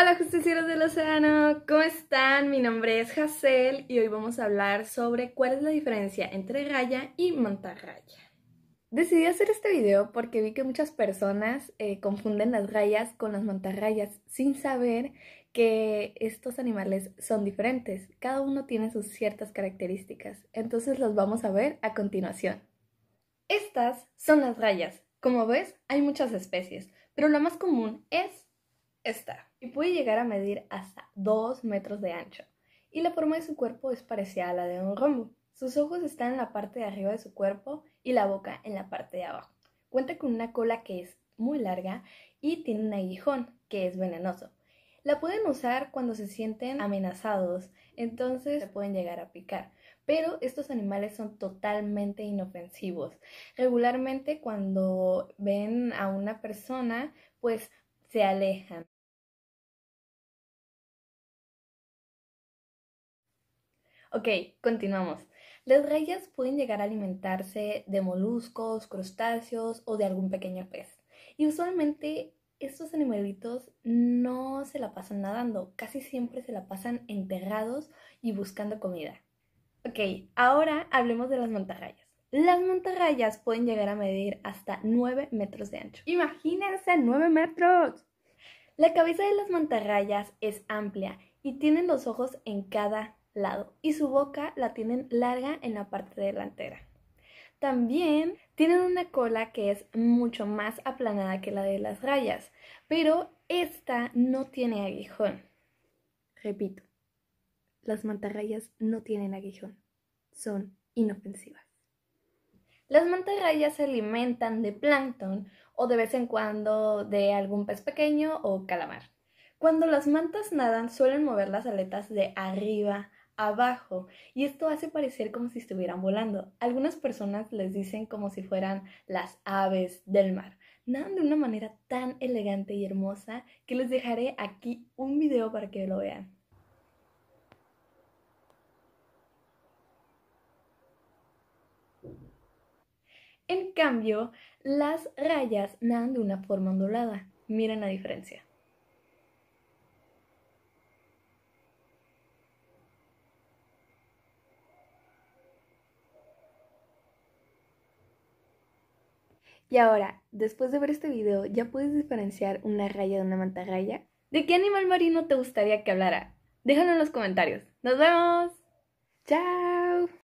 Hola justicieros del océano, ¿cómo están? Mi nombre es Hazel y hoy vamos a hablar sobre cuál es la diferencia entre raya y mantarraya. Decidí hacer este video porque vi que muchas personas eh, confunden las rayas con las mantarrayas sin saber que estos animales son diferentes. Cada uno tiene sus ciertas características, entonces los vamos a ver a continuación. Estas son las rayas. Como ves, hay muchas especies, pero la más común es y puede llegar a medir hasta 2 metros de ancho. Y la forma de su cuerpo es parecida a la de un rombo. Sus ojos están en la parte de arriba de su cuerpo y la boca en la parte de abajo. Cuenta con una cola que es muy larga y tiene un aguijón que es venenoso. La pueden usar cuando se sienten amenazados, entonces se pueden llegar a picar. Pero estos animales son totalmente inofensivos. Regularmente cuando ven a una persona, pues se alejan. Ok, continuamos. Las rayas pueden llegar a alimentarse de moluscos, crustáceos o de algún pequeño pez. Y usualmente estos animalitos no se la pasan nadando, casi siempre se la pasan enterrados y buscando comida. Ok, ahora hablemos de las mantarrayas. Las mantarrayas pueden llegar a medir hasta 9 metros de ancho. Imagínense 9 metros. La cabeza de las mantarrayas es amplia y tienen los ojos en cada lado y su boca la tienen larga en la parte delantera. También tienen una cola que es mucho más aplanada que la de las rayas, pero esta no tiene aguijón. Repito, las mantarrayas no tienen aguijón, son inofensivas. Las mantarrayas se alimentan de plancton, o de vez en cuando de algún pez pequeño o calamar. Cuando las mantas nadan suelen mover las aletas de arriba abajo y esto hace parecer como si estuvieran volando. Algunas personas les dicen como si fueran las aves del mar. Nadan de una manera tan elegante y hermosa que les dejaré aquí un video para que lo vean. En cambio, las rayas nadan de una forma ondulada. Miren la diferencia. Y ahora, después de ver este video, ¿ya puedes diferenciar una raya de una mantarraya? ¿De qué animal marino te gustaría que hablara? Déjalo en los comentarios. ¡Nos vemos! ¡Chao!